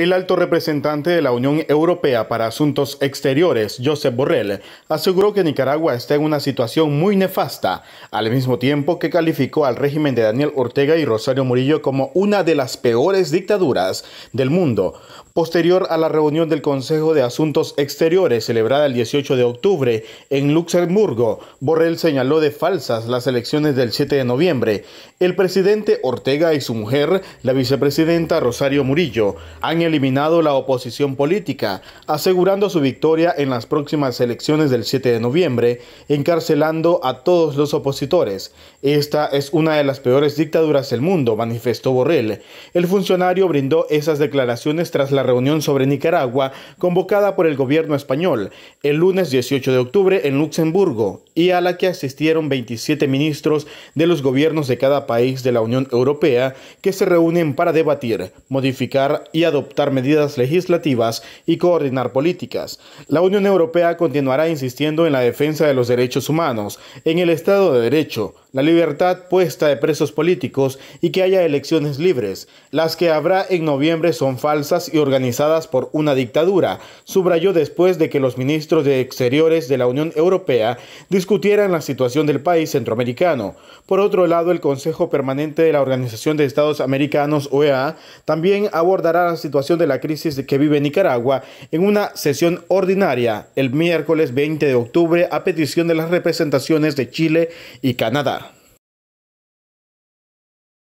El alto representante de la Unión Europea para Asuntos Exteriores, Josep Borrell, aseguró que Nicaragua está en una situación muy nefasta, al mismo tiempo que calificó al régimen de Daniel Ortega y Rosario Murillo como una de las peores dictaduras del mundo. Posterior a la reunión del Consejo de Asuntos Exteriores celebrada el 18 de octubre en Luxemburgo, Borrell señaló de falsas las elecciones del 7 de noviembre. El presidente Ortega y su mujer, la vicepresidenta Rosario Murillo, han eliminado la oposición política, asegurando su victoria en las próximas elecciones del 7 de noviembre, encarcelando a todos los opositores. Esta es una de las peores dictaduras del mundo, manifestó Borrell. El funcionario brindó esas declaraciones tras la reunión sobre Nicaragua convocada por el gobierno español el lunes 18 de octubre en Luxemburgo, y a la que asistieron 27 ministros de los gobiernos de cada país de la Unión Europea que se reúnen para debatir, modificar y adoptar medidas legislativas y coordinar políticas. La Unión Europea continuará insistiendo en la defensa de los derechos humanos, en el Estado de Derecho, la libertad puesta de presos políticos y que haya elecciones libres. Las que habrá en noviembre son falsas y organizadas por una dictadura, subrayó después de que los ministros de Exteriores de la Unión Europea discutieran la situación del país centroamericano. Por otro lado, el Consejo Permanente de la Organización de Estados Americanos, OEA, también abordará la situación de la crisis que vive Nicaragua en una sesión ordinaria el miércoles 20 de octubre a petición de las representaciones de Chile y Canadá.